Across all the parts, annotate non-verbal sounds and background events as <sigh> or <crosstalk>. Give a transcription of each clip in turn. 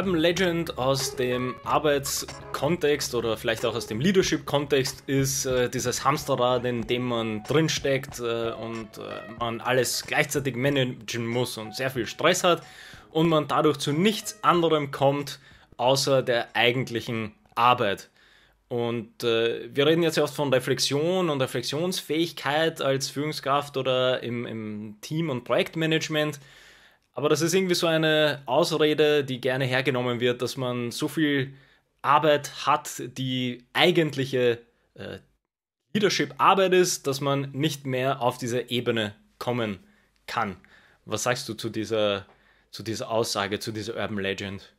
Urban Legend aus dem Arbeitskontext oder vielleicht auch aus dem Leadership-Kontext ist äh, dieses Hamsterrad, in dem man drinsteckt äh, und äh, man alles gleichzeitig managen muss und sehr viel Stress hat und man dadurch zu nichts anderem kommt, außer der eigentlichen Arbeit. Und äh, wir reden jetzt ja oft von Reflexion und Reflexionsfähigkeit als Führungskraft oder im, im Team- und Projektmanagement. Aber das ist irgendwie so eine Ausrede, die gerne hergenommen wird, dass man so viel Arbeit hat, die eigentliche äh, Leadership-Arbeit ist, dass man nicht mehr auf diese Ebene kommen kann. Was sagst du zu dieser, zu dieser Aussage, zu dieser Urban Legend?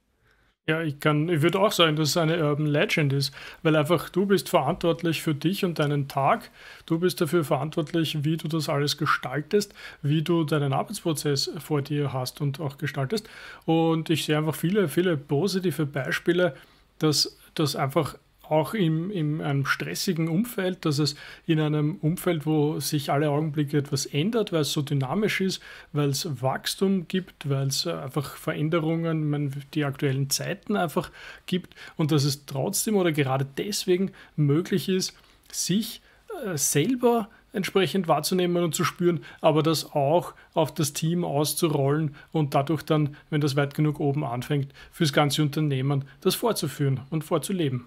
Ja, ich kann, ich würde auch sagen, dass es eine Urban Legend ist, weil einfach du bist verantwortlich für dich und deinen Tag. Du bist dafür verantwortlich, wie du das alles gestaltest, wie du deinen Arbeitsprozess vor dir hast und auch gestaltest. Und ich sehe einfach viele, viele positive Beispiele, dass das einfach auch im, in einem stressigen Umfeld, dass es in einem Umfeld, wo sich alle Augenblicke etwas ändert, weil es so dynamisch ist, weil es Wachstum gibt, weil es einfach Veränderungen, meine, die aktuellen Zeiten einfach gibt und dass es trotzdem oder gerade deswegen möglich ist, sich äh, selber entsprechend wahrzunehmen und zu spüren, aber das auch auf das Team auszurollen und dadurch dann, wenn das weit genug oben anfängt, fürs ganze Unternehmen das vorzuführen und vorzuleben.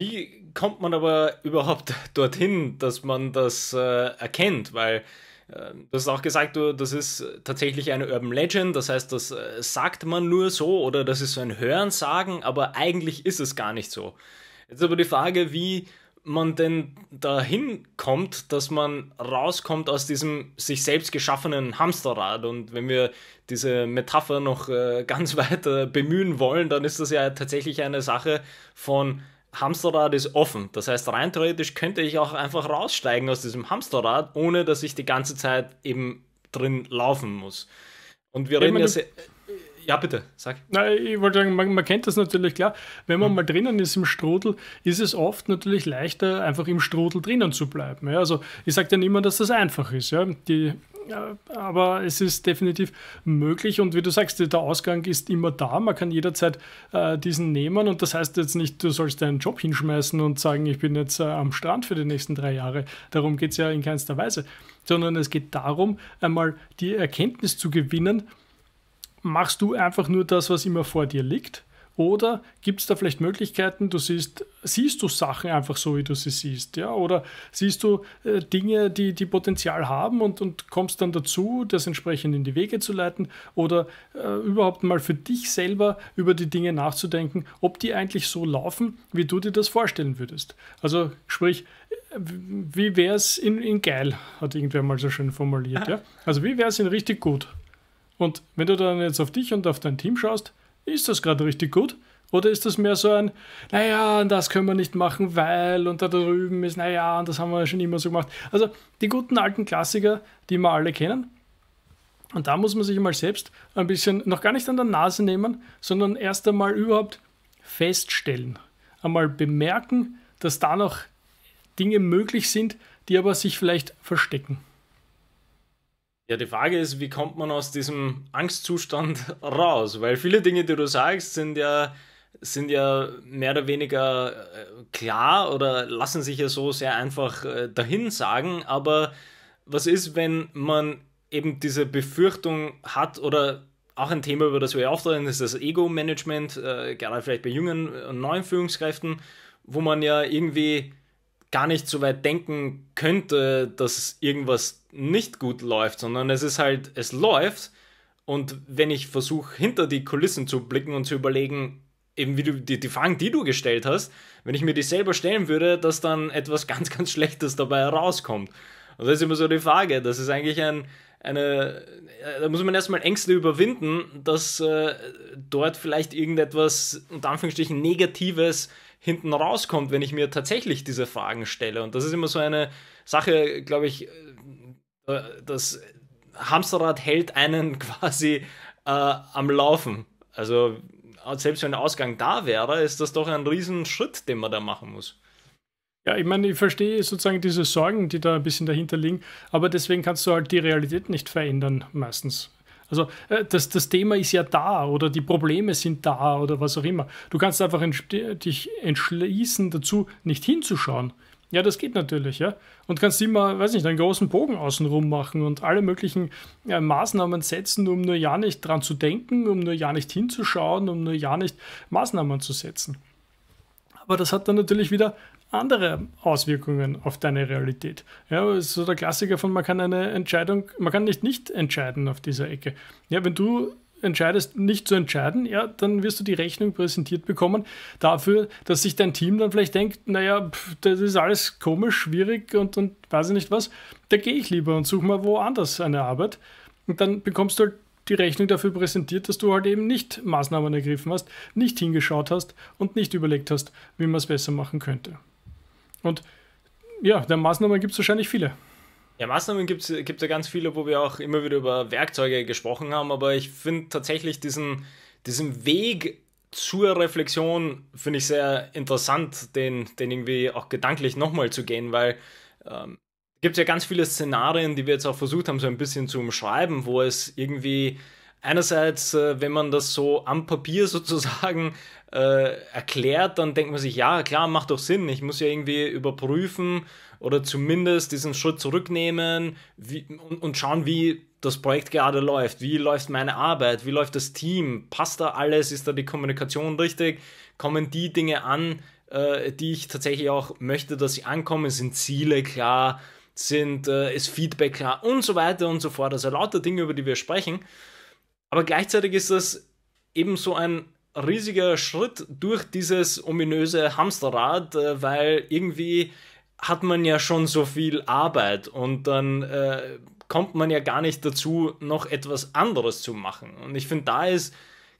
Wie kommt man aber überhaupt <laughs> dorthin, dass man das äh, erkennt? Weil äh, du hast auch gesagt, du, das ist tatsächlich eine Urban Legend, das heißt, das äh, sagt man nur so oder das ist so ein Hörensagen, aber eigentlich ist es gar nicht so. Jetzt aber die Frage, wie man denn dahin kommt, dass man rauskommt aus diesem sich selbst geschaffenen Hamsterrad. Und wenn wir diese Metapher noch äh, <laughs> ganz weiter bemühen wollen, dann ist das ja tatsächlich eine Sache von Hamsterrad ist offen. Das heißt, rein theoretisch könnte ich auch einfach raussteigen aus diesem Hamsterrad, ohne dass ich die ganze Zeit eben drin laufen muss. Und wir reden ja sehr, ja, bitte, sag. Nein, ich wollte sagen, man, man, kennt das natürlich klar. Wenn man hm. mal drinnen ist im Strudel, ist es oft natürlich leichter, einfach im Strudel drinnen zu bleiben. Ja, also ich sage ja immer, dass das einfach ist. Ja. Die aber es ist definitiv möglich und wie du sagst, der Ausgang ist immer da, man kann jederzeit äh, diesen nehmen und das heißt jetzt nicht, du sollst deinen Job hinschmeißen und sagen, ich bin jetzt äh, am Strand für die nächsten drei Jahre, darum geht es ja in keinster Weise, sondern es geht darum, einmal die Erkenntnis zu gewinnen, machst du einfach nur das, was immer vor dir liegt oder gibt es da vielleicht Möglichkeiten, du siehst, siehst du Sachen einfach so, wie du sie siehst, ja? Oder siehst du äh, Dinge, die, die Potenzial haben und, und kommst dann dazu, das entsprechend in die Wege zu leiten oder äh, überhaupt mal für dich selber über die Dinge nachzudenken, ob die eigentlich so laufen, wie du dir das vorstellen würdest. Also sprich, wie wäre es in, in geil, hat irgendwer mal so schön formuliert, ja? Also wie wäre es in richtig gut? Und wenn du dann jetzt auf dich und auf dein Team schaust, ist das gerade richtig gut? Oder ist das mehr so ein, naja, das können wir nicht machen, weil und da drüben ist, naja, und das haben wir schon immer so gemacht. Also die guten alten Klassiker, die wir alle kennen. Und da muss man sich mal selbst ein bisschen, noch gar nicht an der Nase nehmen, sondern erst einmal überhaupt feststellen. Einmal bemerken, dass da noch Dinge möglich sind, die aber sich vielleicht verstecken. Ja, die Frage ist, wie kommt man aus diesem Angstzustand <laughs> raus? Weil viele Dinge, die du sagst, sind ja, sind ja mehr oder weniger äh, klar oder lassen sich ja so sehr einfach äh, dahin sagen. Aber was ist, wenn man eben diese Befürchtung hat oder auch ein Thema, über das wir reden, ist das Ego-Management, äh, gerade vielleicht bei jungen und neuen Führungskräften, wo man ja irgendwie gar nicht so weit denken könnte, dass irgendwas nicht gut läuft, sondern es ist halt, es läuft. Und wenn ich versuche, hinter die Kulissen zu blicken und zu überlegen, eben wie du die, die Fragen, die du gestellt hast, wenn ich mir die selber stellen würde, dass dann etwas <laughs> ganz, ganz Schlechtes dabei rauskommt. Und das ist immer so die Frage. Das ist eigentlich ein, eine, da muss man erstmal Ängste überwinden, dass äh, dort vielleicht irgendetwas, unter Anführungsstrichen, Negatives hinten rauskommt, wenn ich mir tatsächlich diese Fragen stelle. Und das ist immer so eine Sache, glaube ich, äh, das Hamsterrad hält einen <laughs> quasi äh, am Laufen. Also selbst wenn der Ausgang da wäre, ist das doch ein Riesenschritt, den man da machen muss. Ja, ich meine, ich verstehe sozusagen diese Sorgen, die da ein bisschen dahinter liegen, aber deswegen kannst du halt die Realität nicht verändern, meistens. Also äh, das, das Thema ist ja da oder die Probleme sind da oder was auch immer. Du kannst einfach dich entschließen dazu, nicht hinzuschauen. Ja, das geht natürlich, ja. Und kannst immer, weiß nicht, einen großen Bogen außenrum machen und alle möglichen ja, Maßnahmen setzen, um nur ja nicht dran zu denken, um nur ja nicht hinzuschauen, um nur ja nicht Maßnahmen zu setzen. Aber das hat dann natürlich wieder andere Auswirkungen auf deine Realität. Ja, so der Klassiker von man kann eine Entscheidung, man kann nicht nicht entscheiden auf dieser Ecke. Ja, wenn du entscheidest, nicht zu entscheiden, ja, dann wirst du die Rechnung präsentiert bekommen dafür, dass sich dein Team dann vielleicht denkt, naja, pff, das ist alles komisch, schwierig und, und weiß ich nicht was, da gehe ich lieber und suche mal woanders eine Arbeit. Und dann bekommst du halt die Rechnung dafür präsentiert, dass du halt eben nicht Maßnahmen ergriffen hast, nicht hingeschaut hast und nicht überlegt hast, wie man es besser machen könnte. Und ja, der Maßnahmen gibt es wahrscheinlich viele. Ja, Maßnahmen gibt es ja ganz viele, wo wir auch immer wieder über Werkzeuge gesprochen haben, aber ich finde tatsächlich diesen, diesen Weg zur Reflexion, finde ich sehr interessant, den, den irgendwie auch gedanklich nochmal zu gehen, weil ähm, gibt es ja ganz viele Szenarien, die wir jetzt auch versucht haben, so ein bisschen zu umschreiben, wo es irgendwie einerseits, äh, wenn man das so am Papier <laughs> sozusagen äh, erklärt, dann denkt man sich, ja, klar, macht doch Sinn. Ich muss ja irgendwie überprüfen, oder zumindest diesen Schritt zurücknehmen wie, und, und schauen, wie das Projekt gerade läuft. Wie läuft meine Arbeit? Wie läuft das Team? Passt da alles? Ist da die Kommunikation richtig? Kommen die Dinge an, äh, die ich tatsächlich auch möchte, dass sie ankommen? Sind Ziele klar? Sind, äh, ist Feedback klar? Und so weiter und so fort. Also lauter Dinge, über die wir sprechen. Aber gleichzeitig ist das eben so ein riesiger Schritt durch dieses ominöse Hamsterrad, äh, weil irgendwie hat man ja schon so viel Arbeit und dann äh, kommt man ja gar nicht dazu, noch etwas anderes zu machen. Und ich finde, da ist,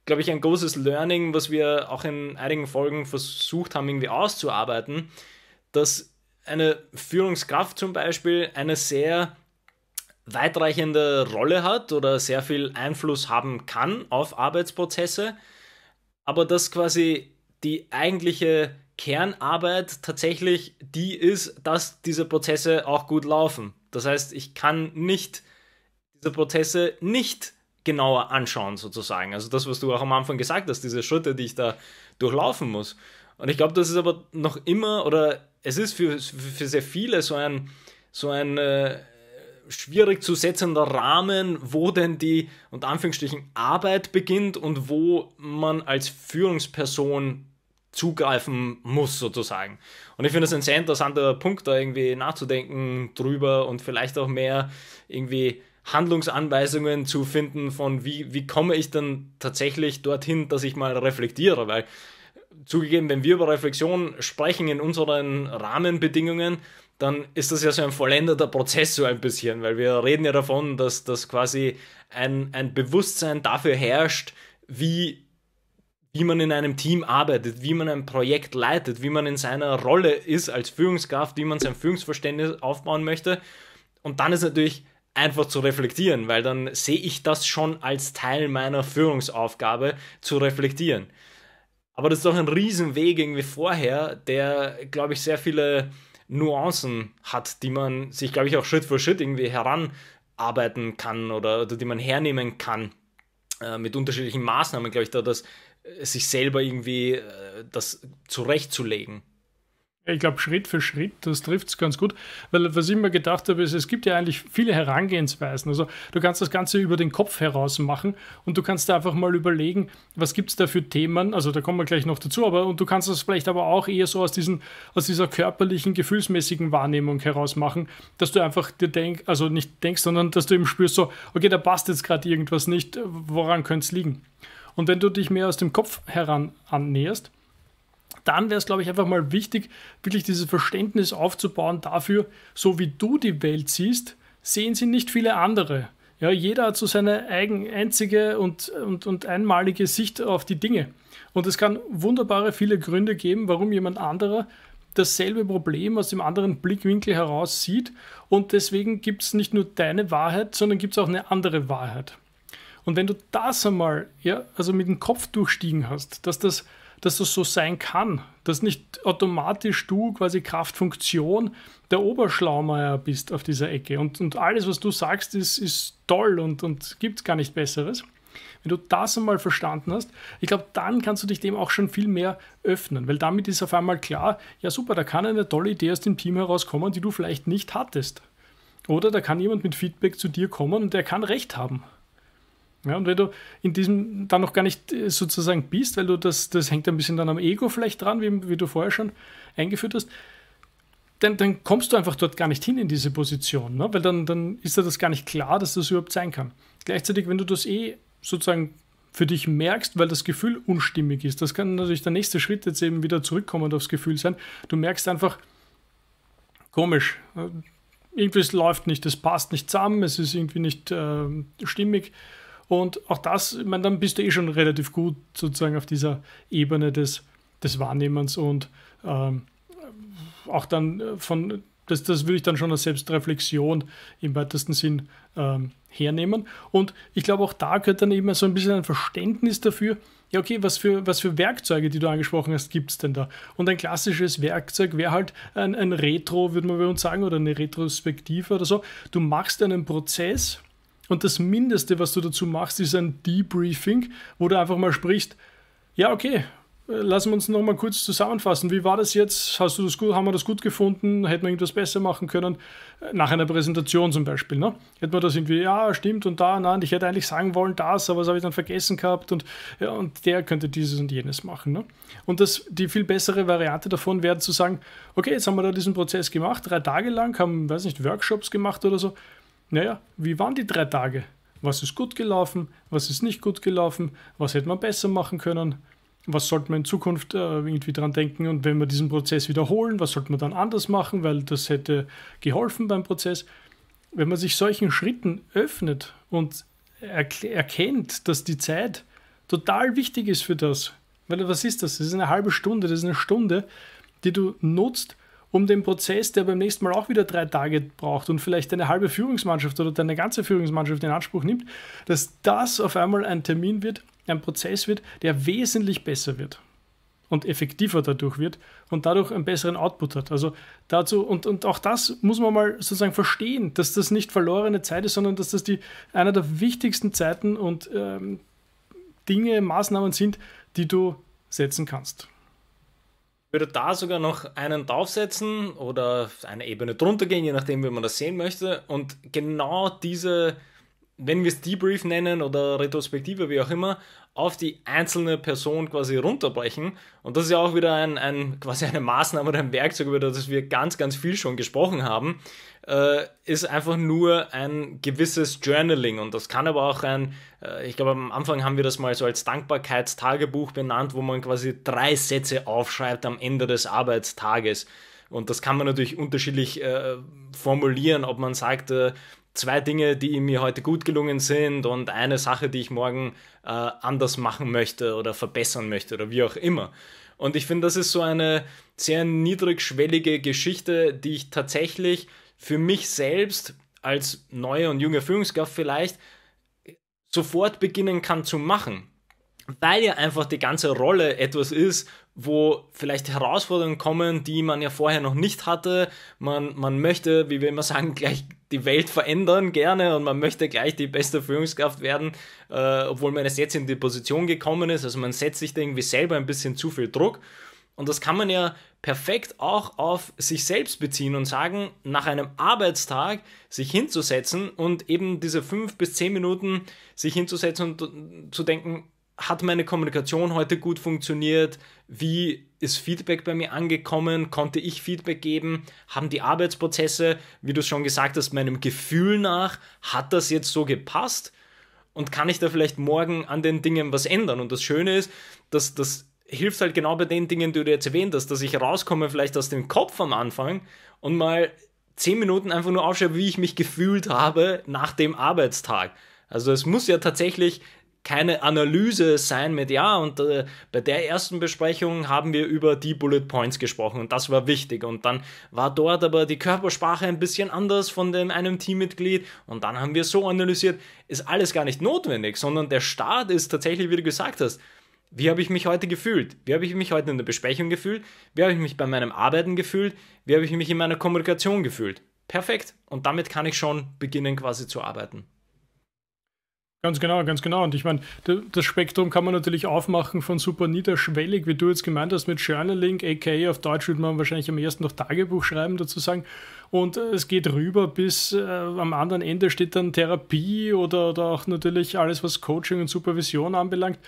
glaube ich, ein großes Learning, was wir auch in einigen Folgen versucht haben, irgendwie auszuarbeiten, dass eine Führungskraft zum Beispiel eine sehr weitreichende Rolle hat oder sehr viel Einfluss haben kann auf Arbeitsprozesse, aber dass quasi die eigentliche Kernarbeit tatsächlich die ist, dass diese Prozesse auch gut laufen. Das heißt, ich kann nicht diese Prozesse nicht genauer anschauen, sozusagen. Also das, was du auch am Anfang gesagt hast, diese Schritte, die ich da durchlaufen muss. Und ich glaube, das ist aber noch immer, oder es ist für, für sehr viele so ein, so ein äh, schwierig zu setzender Rahmen, wo denn die, unter Anführungsstrichen, Arbeit beginnt und wo man als Führungsperson zugreifen muss sozusagen. Und ich finde das ein sehr interessanter Punkt, da irgendwie nachzudenken drüber und vielleicht auch mehr irgendwie Handlungsanweisungen zu finden von wie, wie komme ich dann tatsächlich dorthin, dass ich mal reflektiere, weil zugegeben, wenn wir über Reflexion sprechen in unseren Rahmenbedingungen, dann ist das ja so ein vollendeter Prozess so ein bisschen, weil wir reden ja davon, dass, dass quasi ein, ein Bewusstsein dafür herrscht, wie wie man in einem Team arbeitet, wie man ein Projekt leitet, wie man in seiner Rolle ist als Führungskraft, wie man sein Führungsverständnis aufbauen möchte. Und dann ist natürlich einfach zu reflektieren, weil dann sehe ich das schon als Teil meiner Führungsaufgabe zu reflektieren. Aber das ist doch ein Riesenweg irgendwie vorher, der, glaube ich, sehr viele Nuancen hat, die man sich, glaube ich, auch Schritt für Schritt irgendwie heranarbeiten kann oder, oder die man hernehmen kann äh, mit unterschiedlichen Maßnahmen, glaube ich, da das äh, sich selber irgendwie äh, das zurechtzulegen. Ich glaube, Schritt für Schritt, das trifft es ganz gut, weil was ich mir gedacht habe, ist, es gibt ja eigentlich viele Herangehensweisen. Also du kannst das Ganze über den Kopf heraus machen und du kannst da einfach mal überlegen, was gibt es da für Themen, also da kommen wir gleich noch dazu, aber und du kannst das vielleicht aber auch eher so aus, diesen, aus dieser körperlichen, gefühlsmäßigen Wahrnehmung heraus machen, dass du einfach dir denkst, also nicht denkst, sondern dass du eben spürst so, okay, da passt jetzt gerade irgendwas nicht, woran könnte es liegen? Und wenn du dich mehr aus dem Kopf heran annäherst, dann wäre es, glaube ich, einfach mal wichtig, wirklich dieses Verständnis aufzubauen dafür, so wie du die Welt siehst, sehen sie nicht viele andere. Ja, jeder hat so seine eigen, einzige und, und, und einmalige Sicht auf die Dinge. Und es kann wunderbare viele Gründe geben, warum jemand anderer dasselbe Problem aus dem anderen Blickwinkel heraus sieht. Und deswegen gibt es nicht nur deine Wahrheit, sondern gibt es auch eine andere Wahrheit. Und wenn du das einmal, ja, also mit dem Kopf durchstiegen hast, dass das, dass das so sein kann, dass nicht automatisch du quasi Kraftfunktion der Oberschlaumeier bist auf dieser Ecke und, und alles, was du sagst, ist, ist toll und, und gibt es gar nicht Besseres. Wenn du das einmal verstanden hast, ich glaube, dann kannst du dich dem auch schon viel mehr öffnen, weil damit ist auf einmal klar, ja super, da kann eine tolle Idee aus dem Team herauskommen, die du vielleicht nicht hattest. Oder da kann jemand mit Feedback zu dir kommen und der kann recht haben. Ja, und wenn du in diesem dann noch gar nicht äh, sozusagen bist, weil du das, das hängt ein bisschen dann am Ego vielleicht dran, wie, wie du vorher schon eingeführt hast, dann, dann kommst du einfach dort gar nicht hin in diese Position, ne? weil dann, dann ist dir das gar nicht klar, dass das überhaupt sein kann. Gleichzeitig, wenn du das eh sozusagen für dich merkst, weil das Gefühl unstimmig ist, das kann natürlich der nächste Schritt jetzt eben wieder zurückkommen aufs Gefühl sein, du merkst einfach, komisch, äh, irgendwas läuft nicht, es passt nicht zusammen, es ist irgendwie nicht äh, stimmig und auch das, ich meine, dann bist du eh schon relativ gut sozusagen auf dieser Ebene des, des Wahrnehmens und ähm, auch dann äh, von, das, das würde ich dann schon als Selbstreflexion im weitesten Sinn ähm, hernehmen. Und ich glaube, auch da gehört dann eben so ein bisschen ein Verständnis dafür, ja, okay, was für, was für Werkzeuge, die du angesprochen hast, gibt es denn da? Und ein klassisches Werkzeug wäre halt ein, ein Retro, würde man bei uns sagen, oder eine Retrospektive oder so. Du machst einen Prozess, und das Mindeste, was du dazu machst, ist ein Debriefing, wo du einfach mal sprichst, ja, okay, äh, lassen wir uns nochmal kurz zusammenfassen. Wie war das jetzt? Hast du das gut, haben wir das gut gefunden? Hätten wir irgendwas besser machen können? Äh, nach einer Präsentation zum Beispiel. Ne? Hätten wir das irgendwie, ja, stimmt und da, nein, ich hätte eigentlich sagen wollen das, aber das habe ich dann vergessen gehabt und, ja, und der könnte dieses und jenes machen. Ne? Und das, die viel bessere Variante davon wäre zu sagen, okay, jetzt haben wir da diesen Prozess gemacht, drei Tage lang, haben, weiß nicht, Workshops gemacht oder so naja, wie waren die drei Tage? Was ist gut gelaufen? Was ist nicht gut gelaufen? Was hätte man besser machen können? Was sollte man in Zukunft äh, irgendwie dran denken? Und wenn wir diesen Prozess wiederholen, was sollte man dann anders machen? Weil das hätte geholfen beim Prozess. Wenn man sich solchen Schritten öffnet und erkennt, dass die Zeit total wichtig ist für das, weil was ist das? Das ist eine halbe Stunde, das ist eine Stunde, die du nutzt, um den Prozess, der beim nächsten Mal auch wieder drei Tage braucht und vielleicht eine halbe Führungsmannschaft oder deine ganze Führungsmannschaft in Anspruch nimmt, dass das auf einmal ein Termin wird, ein Prozess wird, der wesentlich besser wird und effektiver dadurch wird und dadurch einen besseren Output hat. Also dazu, und, und auch das muss man mal sozusagen verstehen, dass das nicht verlorene Zeit ist, sondern dass das die einer der wichtigsten Zeiten und ähm, Dinge, Maßnahmen sind, die du setzen kannst würde da sogar noch einen draufsetzen oder eine Ebene drunter gehen, je nachdem, wie man das sehen möchte. Und genau diese wenn wir es Debrief nennen oder Retrospektive, wie auch immer, auf die einzelne Person quasi runterbrechen. Und das ist ja auch wieder ein, ein quasi eine Maßnahme oder ein Werkzeug, über das wir ganz, ganz viel schon gesprochen haben, äh, ist einfach nur ein gewisses Journaling. Und das kann aber auch ein, äh, ich glaube, am Anfang haben wir das mal so als Dankbarkeitstagebuch benannt, wo man quasi drei Sätze aufschreibt am Ende des Arbeitstages. Und das kann man natürlich unterschiedlich äh, formulieren, ob man sagt, äh, zwei Dinge, die mir heute gut gelungen sind und eine Sache, die ich morgen äh, anders machen möchte oder verbessern möchte oder wie auch immer. Und ich finde, das ist so eine sehr niedrigschwellige Geschichte, die ich tatsächlich für mich selbst als neue und junge Führungskraft vielleicht sofort beginnen kann zu machen. Weil ja einfach die ganze Rolle etwas ist, wo vielleicht Herausforderungen kommen, die man ja vorher noch nicht hatte. Man, man möchte, wie wir immer sagen, <laughs> gleich die Welt verändern gerne und man möchte gleich die beste Führungskraft werden, äh, obwohl man es jetzt in die Position gekommen ist. Also man setzt sich da irgendwie selber ein bisschen zu viel Druck. Und das kann man ja perfekt auch auf sich selbst beziehen und sagen, nach einem Arbeitstag sich hinzusetzen und eben diese fünf bis zehn Minuten sich hinzusetzen und zu denken, hat meine Kommunikation heute gut funktioniert? Wie ist Feedback bei mir angekommen? Konnte ich Feedback geben? Haben die Arbeitsprozesse, wie du es schon gesagt hast, meinem Gefühl nach, hat das jetzt so gepasst? Und kann ich da vielleicht morgen an den Dingen was ändern? Und das Schöne ist, dass das hilft halt genau bei den Dingen, die du jetzt erwähnt hast, dass ich rauskomme vielleicht aus dem Kopf am Anfang und mal zehn Minuten einfach nur aufschreibe, wie ich mich gefühlt habe nach dem Arbeitstag. Also es muss ja tatsächlich keine Analyse sein mit, ja, und äh, bei der ersten Besprechung haben wir über die Bullet Points gesprochen und das war wichtig. Und dann war dort aber die Körpersprache ein bisschen anders von dem einem Teammitglied und dann haben wir so analysiert, ist alles gar nicht notwendig, sondern der Start ist tatsächlich, wie du gesagt hast, wie habe ich mich heute gefühlt? Wie habe ich mich heute in der Besprechung gefühlt? Wie habe ich mich bei meinem Arbeiten gefühlt? Wie habe ich mich in meiner Kommunikation gefühlt? Perfekt. Und damit kann ich schon beginnen quasi zu arbeiten. Ganz genau, ganz genau. Und ich meine, das Spektrum kann man natürlich aufmachen von super niederschwellig, wie du jetzt gemeint hast, mit Journaling, aka auf Deutsch würde man wahrscheinlich am ersten noch Tagebuch schreiben, dazu sagen, und äh, es geht rüber bis äh, am anderen Ende steht dann Therapie oder, oder auch natürlich alles, was Coaching und Supervision anbelangt.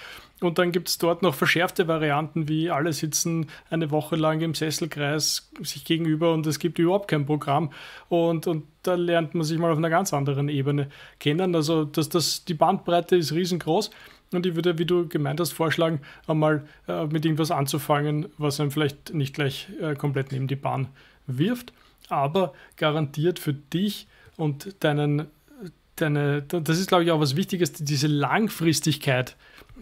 Und dann gibt es dort noch verschärfte Varianten, wie alle sitzen eine Woche lang im Sesselkreis sich gegenüber und es gibt überhaupt kein Programm. Und, und da lernt man sich mal auf einer ganz anderen Ebene kennen. Also das, das, die Bandbreite ist riesengroß. Und ich würde, wie du gemeint hast, vorschlagen, einmal äh, mit irgendwas anzufangen, was einem vielleicht nicht gleich äh, komplett neben die Bahn wirft aber garantiert für dich und deinen, deine, das ist glaube ich auch was Wichtiges, diese Langfristigkeit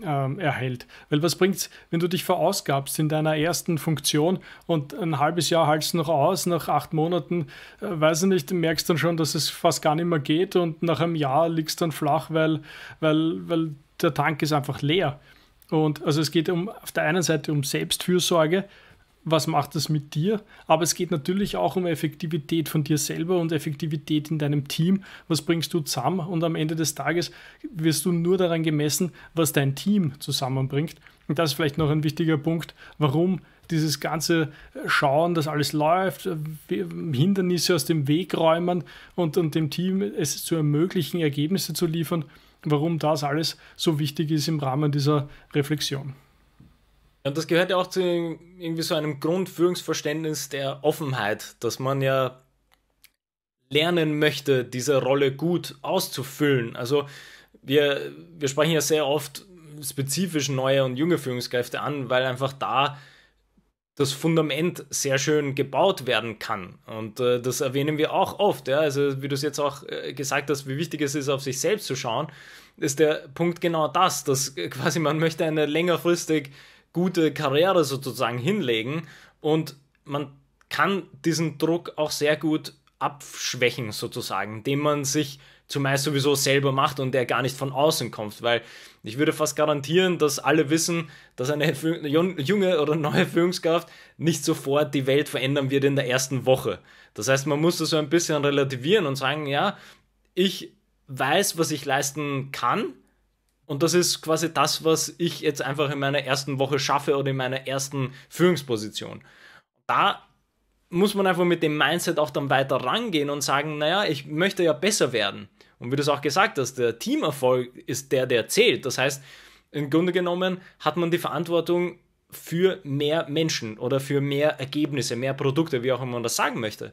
ähm, erhält. Weil was bringt es, wenn du dich verausgabst in deiner ersten Funktion und ein halbes Jahr haltst du noch aus, nach acht Monaten, äh, weiß ich nicht, merkst dann schon, dass es fast gar nicht mehr geht und nach einem Jahr liegst dann flach, weil, weil, weil der Tank ist einfach leer. Und also es geht um auf der einen Seite um Selbstfürsorge, was macht das mit dir? Aber es geht natürlich auch um Effektivität von dir selber und Effektivität in deinem Team. Was bringst du zusammen? Und am Ende des Tages wirst du nur daran gemessen, was dein Team zusammenbringt. Und das ist vielleicht noch ein wichtiger Punkt, warum dieses ganze Schauen, dass alles läuft, Hindernisse aus dem Weg räumen und, und dem Team es zu ermöglichen, Ergebnisse zu liefern, warum das alles so wichtig ist im Rahmen dieser Reflexion. Und das gehört ja auch zu irgendwie so einem Grundführungsverständnis der Offenheit, dass man ja lernen möchte, diese Rolle gut auszufüllen. Also wir, wir sprechen ja sehr oft spezifisch neue und junge Führungskräfte an, weil einfach da das Fundament sehr schön gebaut werden kann. Und äh, das erwähnen wir auch oft. Ja? Also wie du es jetzt auch äh, gesagt hast, wie wichtig es ist, auf sich selbst zu schauen, ist der Punkt genau das, dass äh, quasi man möchte eine längerfristig gute Karriere sozusagen hinlegen und man kann diesen Druck auch sehr gut abschwächen sozusagen, den man sich zumeist sowieso selber macht und der gar nicht von außen kommt, weil ich würde fast garantieren, dass alle wissen, dass eine <laughs> junge oder neue Führungskraft nicht sofort die Welt verändern wird in der ersten Woche. Das heißt, man muss das so ein bisschen relativieren und sagen, ja, ich weiß, was ich leisten kann und das ist quasi das, was ich jetzt einfach in meiner ersten Woche schaffe oder in meiner ersten Führungsposition. Da muss man einfach mit dem Mindset auch dann weiter rangehen und sagen, naja, ich möchte ja besser werden. Und wie du es auch gesagt hast, der Teamerfolg ist der, der zählt. Das heißt, im Grunde genommen hat man die Verantwortung für mehr Menschen oder für mehr Ergebnisse, mehr Produkte, wie auch immer man das sagen möchte.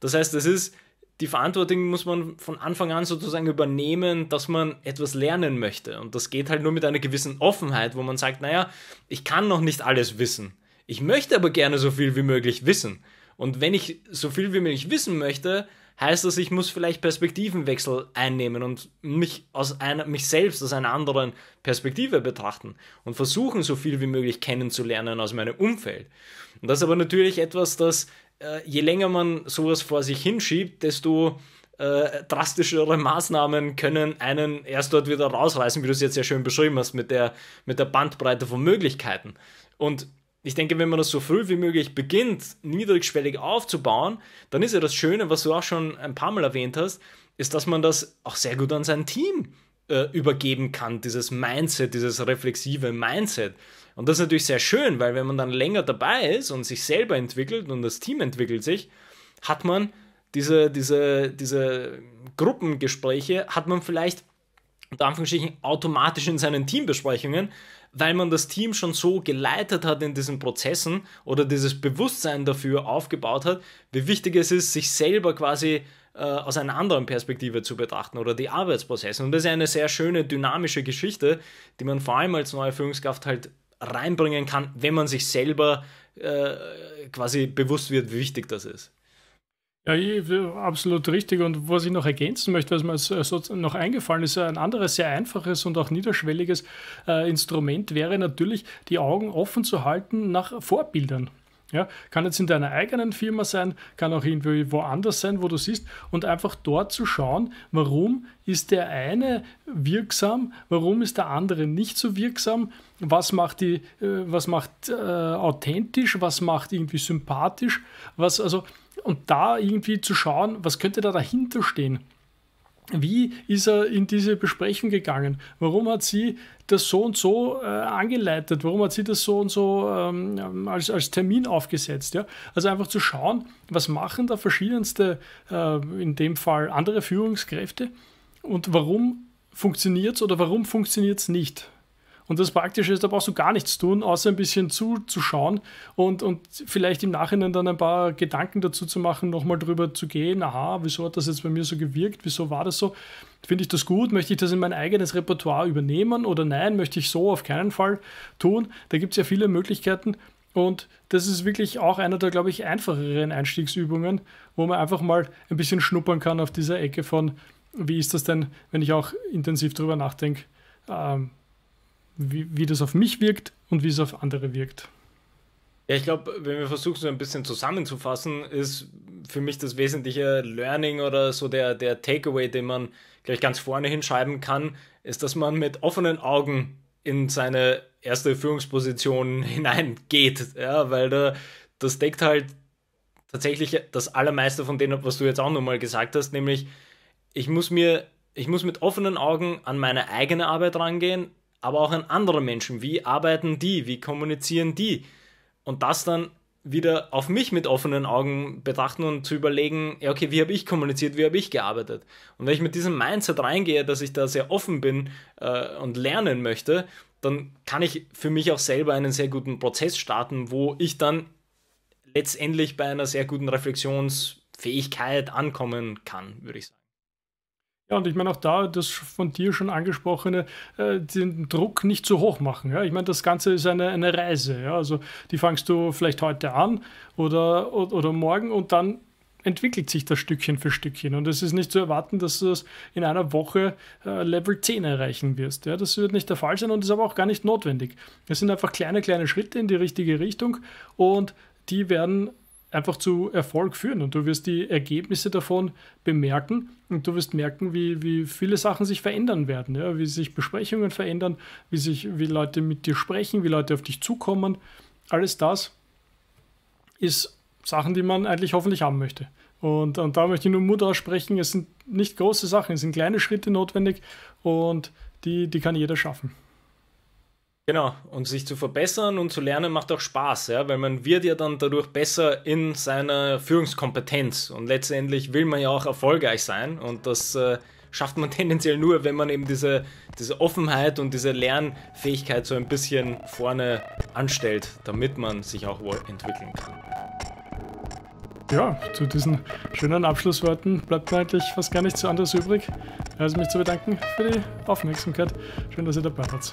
Das heißt, es ist die Verantwortung muss man von Anfang an sozusagen übernehmen, dass man etwas lernen möchte. Und das geht halt nur mit einer gewissen Offenheit, wo man sagt, naja, ich kann noch nicht alles wissen. Ich möchte aber gerne so viel wie möglich wissen. Und wenn ich so viel wie möglich wissen möchte, heißt das, ich muss vielleicht Perspektivenwechsel einnehmen und mich, aus einer, mich selbst aus einer anderen Perspektive betrachten und versuchen, so viel wie möglich kennenzulernen aus meinem Umfeld. Und das ist aber natürlich etwas, das äh, je länger man sowas vor sich hinschiebt, desto äh, drastischere Maßnahmen können einen erst dort wieder rausreißen, wie du es jetzt sehr schön beschrieben hast, mit der, mit der Bandbreite von Möglichkeiten. Und ich denke, wenn man das so früh wie möglich beginnt, niedrigschwellig aufzubauen, dann ist ja das Schöne, was du auch schon ein paar Mal erwähnt hast, ist, dass man das auch sehr gut an sein Team äh, übergeben kann, dieses Mindset, dieses reflexive Mindset. Und das ist natürlich sehr schön, weil wenn man dann länger dabei ist und sich selber entwickelt und das Team entwickelt sich, hat man diese, diese, diese Gruppengespräche, hat man vielleicht unter Anführungsstrichen automatisch in seinen Teambesprechungen, weil man das Team schon so geleitet hat in diesen Prozessen oder dieses Bewusstsein dafür aufgebaut hat, wie wichtig es ist, sich selber quasi äh, aus einer anderen Perspektive zu betrachten oder die Arbeitsprozesse. Und das ist eine sehr schöne dynamische Geschichte, die man vor allem als neue Führungskraft halt reinbringen kann, wenn man sich selber äh, quasi bewusst wird, wie wichtig das ist. Ja, äh, absolut richtig. Und was ich noch ergänzen möchte, was mir so noch eingefallen ist, ein anderes sehr einfaches und auch niederschwelliges äh, Instrument wäre natürlich, die Augen offen zu halten nach Vorbildern. Ja, kann jetzt in deiner eigenen Firma sein, kann auch irgendwie woanders sein, wo du siehst und einfach dort zu schauen, warum ist der eine wirksam, warum ist der andere nicht so wirksam, was macht die, äh, was macht äh, authentisch, was macht irgendwie sympathisch, was also und da irgendwie zu schauen, was könnte da dahinter stehen wie ist er in diese Besprechung gegangen? Warum hat sie das so und so äh, angeleitet? Warum hat sie das so und so ähm, ähm als, als Termin aufgesetzt? Ja? Also einfach zu schauen, was machen da verschiedenste, äh, in dem Fall andere Führungskräfte und warum funktioniert es oder warum funktioniert es nicht? Und das Praktische ist, da brauchst du gar nichts tun, außer ein bisschen zuzuschauen und, und vielleicht im Nachhinein dann ein paar Gedanken dazu zu machen, nochmal drüber zu gehen, aha, wieso hat das jetzt bei mir so gewirkt, wieso war das so? Finde ich das gut? Möchte ich das in mein eigenes Repertoire übernehmen oder nein? Möchte ich so auf keinen Fall tun? Da gibt es ja viele Möglichkeiten. Und das ist wirklich auch einer der, glaube ich, einfacheren Einstiegsübungen, wo man einfach mal ein bisschen schnuppern kann auf dieser Ecke von, wie ist das denn, wenn ich auch intensiv drüber nachdenke, ähm, wie, wie das auf mich wirkt und wie es auf andere wirkt. Ja, ich glaube, wenn wir versuchen, so ein bisschen zusammenzufassen, ist für mich das wesentliche Learning oder so der, der Takeaway, den man gleich ganz vorne hinschreiben kann, ist, dass man mit offenen Augen in seine erste Führungsposition <laughs> hineingeht. Ja, weil da, das deckt halt tatsächlich das Allermeiste von dem, was du jetzt auch nochmal gesagt hast, nämlich ich muss mir, ich muss mit offenen Augen an meine eigene Arbeit rangehen, aber auch an andere Menschen. Wie arbeiten die? Wie kommunizieren die? Und das dann wieder auf mich mit offenen Augen betrachten und zu überlegen, ja, okay, wie habe ich kommuniziert, wie habe ich gearbeitet? Und wenn ich mit diesem Mindset reingehe, dass ich da sehr offen bin äh, und lernen möchte, dann kann ich für mich auch selber einen sehr guten Prozess starten, wo ich dann letztendlich bei einer sehr guten Reflexionsfähigkeit ankommen kann, würde ich sagen. Ja, und ich meine auch da das von dir schon angesprochene, äh, den Druck nicht zu hoch machen. Ja? Ich meine, das Ganze ist eine, eine Reise. Ja? Also die fangst du vielleicht heute an oder, oder, oder morgen und dann entwickelt sich das Stückchen für Stückchen. Und es ist nicht zu erwarten, dass du das in einer Woche äh, Level 10 erreichen wirst. Ja? Das wird nicht der Fall sein und ist aber auch gar nicht notwendig. Es sind einfach kleine, kleine Schritte in die richtige Richtung und die werden einfach zu Erfolg führen und du wirst die Ergebnisse davon bemerken und du wirst merken, wie, wie viele Sachen sich verändern werden, ja? wie sich Besprechungen verändern, wie sich wie Leute mit dir sprechen, wie Leute auf dich zukommen. Alles das ist Sachen, die man eigentlich hoffentlich haben möchte. Und, und da möchte ich nur Mut aussprechen, es sind nicht große Sachen, es sind kleine Schritte notwendig und die, die kann jeder schaffen. Genau, und sich zu verbessern und zu lernen macht auch Spaß, ja, weil man wird ja dann dadurch besser in seiner Führungskompetenz und letztendlich will man ja auch erfolgreich sein und das äh, schafft man <laughs> tendenziell nur, wenn man eben diese, diese Offenheit und diese Lernfähigkeit so ein bisschen vorne anstellt, damit man sich auch wohl entwickeln kann. Ja, zu diesen schönen Abschlussworten bleibt mir eigentlich fast gar nichts anderes übrig, als mich zu bedanken für die Aufmerksamkeit. Schön, dass ihr dabei wart.